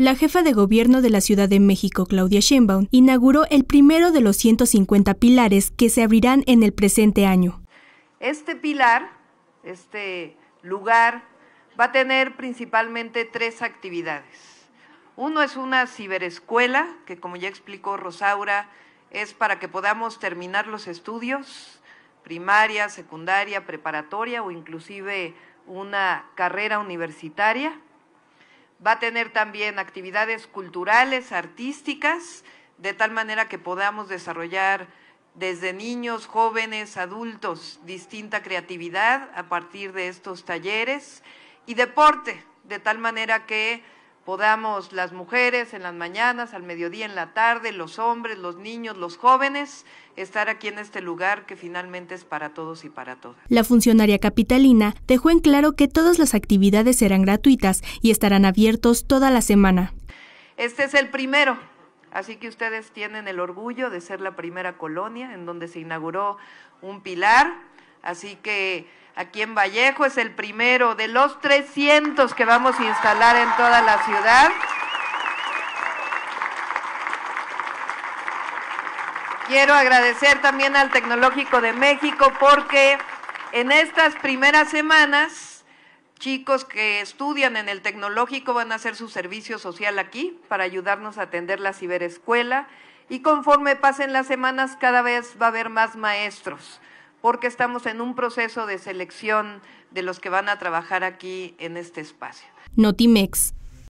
la jefa de gobierno de la Ciudad de México, Claudia Sheinbaum, inauguró el primero de los 150 pilares que se abrirán en el presente año. Este pilar, este lugar, va a tener principalmente tres actividades. Uno es una ciberescuela, que como ya explicó Rosaura, es para que podamos terminar los estudios, primaria, secundaria, preparatoria o inclusive una carrera universitaria va a tener también actividades culturales, artísticas, de tal manera que podamos desarrollar desde niños, jóvenes, adultos, distinta creatividad a partir de estos talleres y deporte, de tal manera que podamos las mujeres en las mañanas, al mediodía, en la tarde, los hombres, los niños, los jóvenes, estar aquí en este lugar que finalmente es para todos y para todas. La funcionaria capitalina dejó en claro que todas las actividades serán gratuitas y estarán abiertos toda la semana. Este es el primero, Así que ustedes tienen el orgullo de ser la primera colonia en donde se inauguró un pilar. Así que aquí en Vallejo, es el primero de los 300 que vamos a instalar en toda la ciudad. Quiero agradecer también al Tecnológico de México porque en estas primeras semanas, chicos que estudian en el tecnológico van a hacer su servicio social aquí para ayudarnos a atender la ciberescuela y conforme pasen las semanas cada vez va a haber más maestros porque estamos en un proceso de selección de los que van a trabajar aquí en este espacio. Notimex